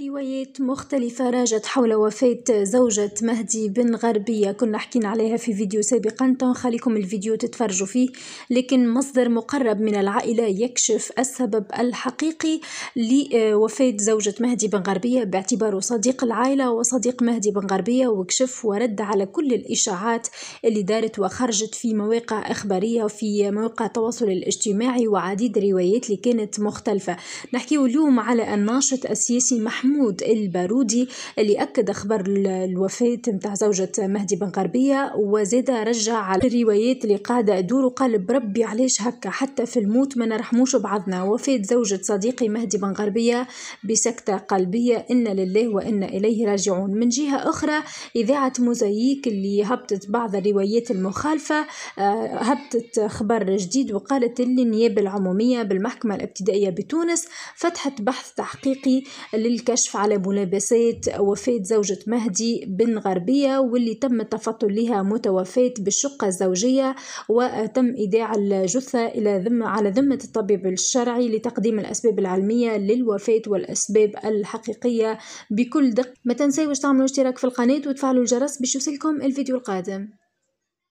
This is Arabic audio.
روايات مختلفة راجت حول وفاة زوجة مهدي بن غربية كنا حكينا عليها في فيديو سابقا تنخليكم الفيديو تتفرجوا فيه لكن مصدر مقرب من العائلة يكشف السبب الحقيقي لوفاة زوجة مهدي بن غربية باعتباره صديق العائلة وصديق مهدي بن غربية وكشف ورد على كل الإشاعات اللي دارت وخرجت في مواقع إخبارية وفي مواقع التواصل الاجتماعي وعديد الروايات اللي كانت مختلفة نحكي اليوم على الناشط السياسي محمود البارودي اللي أكد خبر الوفاة متاع زوجة مهدي بن غربية وزاد رجع على الروايات اللي قاعدة تدور وقال بربي علاش هكا حتى في الموت ما نرحموش بعضنا وفاة زوجة صديقي مهدي بن غربية بسكتة قلبية إن لله وإنا إليه راجعون من جهة أخرى إذاعة موزاييك اللي هبطت بعض الروايات المخالفة آه، هبطت خبر جديد وقالت اللي النيابة العمومية بالمحكمة الابتدائية بتونس فتحت بحث تحقيقي للك الكشف على ملابسات وفاة زوجة مهدي بن غربية واللي تم التفطن لها متوفاة بالشقة الزوجية وتم إيداع الجثة إلى ذمة على ذمة الطبيب الشرعي لتقديم الأسباب العلمية للوفاة والأسباب الحقيقية بكل دقة ما تنسوا تعملوا اشتراك في القناة وتفعلوا الجرس باش يوصلكم الفيديو القادم